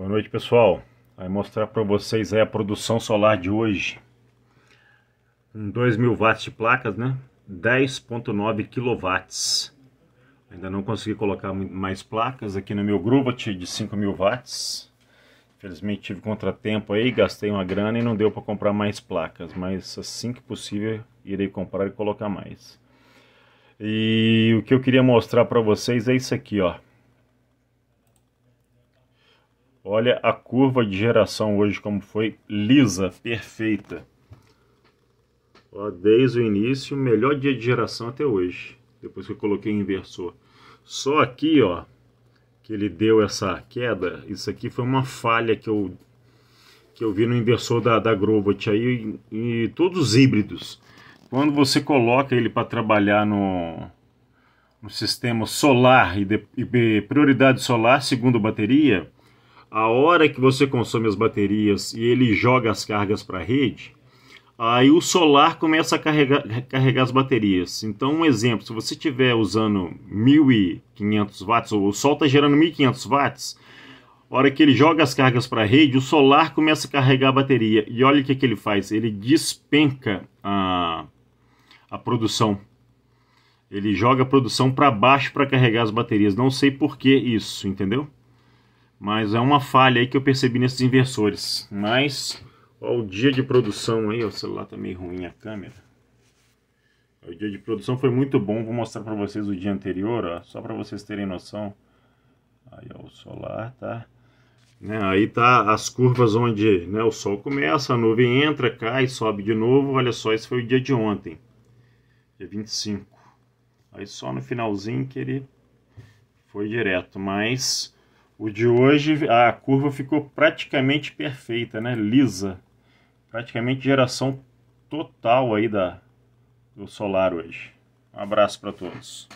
Boa noite pessoal, vai mostrar para vocês aí a produção solar de hoje um 2000 watts de placas né, 10.9 kW ainda não consegui colocar mais placas aqui no meu Grubat de 5000 watts infelizmente tive contratempo aí, gastei uma grana e não deu para comprar mais placas mas assim que possível irei comprar e colocar mais e o que eu queria mostrar para vocês é isso aqui ó Olha a curva de geração hoje como foi lisa, perfeita. Ó, desde o início, melhor dia de geração até hoje. Depois que eu coloquei inversor. Só aqui, ó, que ele deu essa queda. Isso aqui foi uma falha que eu que eu vi no inversor da, da aí e, e todos os híbridos. Quando você coloca ele para trabalhar no, no sistema solar e, de, e prioridade solar segundo bateria, a hora que você consome as baterias e ele joga as cargas para a rede, aí o solar começa a carregar, carregar as baterias. Então, um exemplo, se você estiver usando 1.500 watts, ou o sol está gerando 1.500 watts, a hora que ele joga as cargas para a rede, o solar começa a carregar a bateria. E olha o que, que ele faz, ele despenca a, a produção. Ele joga a produção para baixo para carregar as baterias. Não sei por que isso, entendeu? Mas é uma falha aí que eu percebi nesses inversores. Mas, ó, o dia de produção aí, ó, o celular tá meio ruim a câmera. O dia de produção foi muito bom, vou mostrar para vocês o dia anterior, ó, só para vocês terem noção. Aí, ó, o solar tá... Né, aí tá as curvas onde né, o sol começa, a nuvem entra, cai, sobe de novo. Olha só, esse foi o dia de ontem, dia 25. Aí só no finalzinho que ele foi direto, mas o de hoje, a curva ficou praticamente perfeita, né? Lisa. Praticamente geração total aí da, do solar hoje. Um abraço para todos.